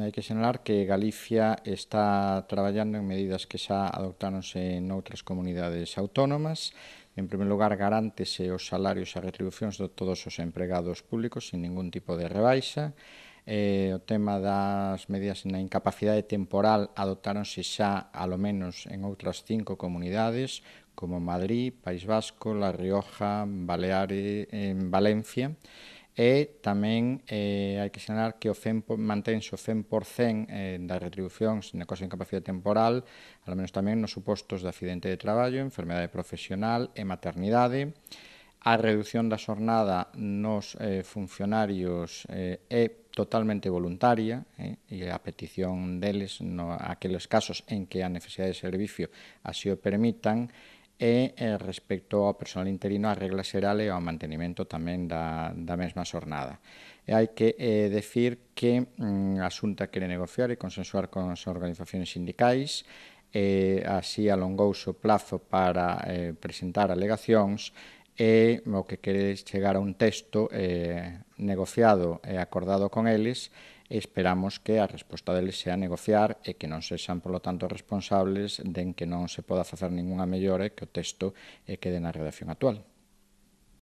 hai que señalar que Galicia está traballando en medidas que xa adoptáronse en outras comunidades autónomas. En primer lugar, garántese os salarios e retribucións de todos os empregados públicos sin ningún tipo de rebaixa. Eh, o tema das medidas na incapacidade temporal adoptáronse xa, alo menos, en outras cinco comunidades, como Madrid, País Vasco, La Rioja, Baleares, en Valencia e tamén eh, hai que señalar que o FEM mantense o 100% eh, das retribucións na cosa de incapacidade temporal, al menos tamén nos supostos de accidente de traballo, enfermedade profesional e maternidade, a reducción da xornada nos eh, funcionarios eh, é totalmente voluntaria eh, e a petición deles no, aqueles casos en que a necesidade de servicio así o permitan e eh, respecto ao personal interino a regla xeral e ao mantenimento tamén da, da mesma xornada. E hai que eh, decir que mm, a Xunta quere negociar e consensuar con as organizacións sindicais e eh, así alongou o plazo para eh, presentar alegacións e o que quere chegar a un texto eh, negociado e acordado con eles e esperamos que a resposta deles sea negociar e que non sexan, polo tanto, responsables den que non se poda facer ningunha mellora e que o texto eh, quede na redacción actual.